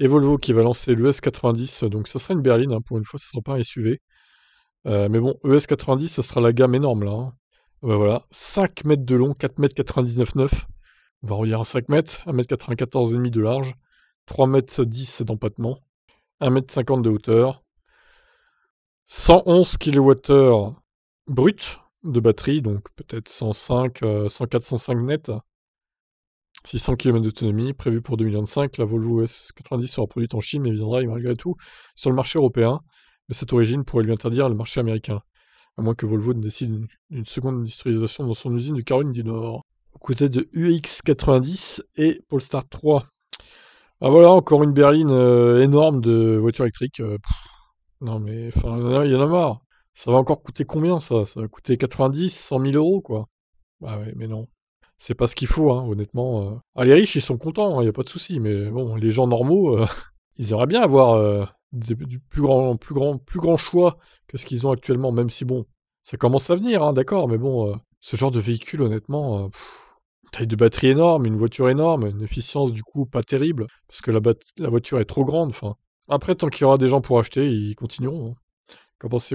et Volvo qui va lancer les 90 donc ça sera une berline, hein, pour une fois, ne sera pas un SUV. Euh, mais bon, ES90, ça sera la gamme énorme là. Hein. voilà, 5 mètres de long, 4 mètres On va redire à 5 mètres, 1 m 94,5 de large, 3 mètres 10 d'empattement, 1 mètre 50 de hauteur, 111 kWh brut de batterie, donc peut-être 105, 104, 105 net. 600 km d'autonomie, prévue pour 2025, la Volvo S90 sera produite en Chine et viendra malgré tout sur le marché européen, mais cette origine pourrait lui interdire le marché américain, à moins que Volvo ne décide d'une seconde industrialisation dans son usine de Caroline du Nord. Au côté de UX90 et Polestar 3. Ah voilà, encore une berline euh, énorme de voitures électriques. Euh, non mais, il y en a marre. Ça va encore coûter combien ça Ça va coûter 90, 100 000 euros quoi. Bah ouais, mais non c'est pas ce qu'il faut, hein, honnêtement. Euh. Ah, les riches, ils sont contents, il hein, n'y a pas de souci, mais bon, les gens normaux, euh, ils aimeraient bien avoir euh, du plus grand, plus, grand, plus grand choix que ce qu'ils ont actuellement, même si bon, ça commence à venir, hein, d'accord, mais bon, ce genre de véhicule, honnêtement, taille de batterie énorme, une voiture énorme, une efficience du coup pas terrible, parce que la, la voiture est trop grande, enfin. Après, tant qu'il y aura des gens pour acheter, ils continueront. Qu'en pensez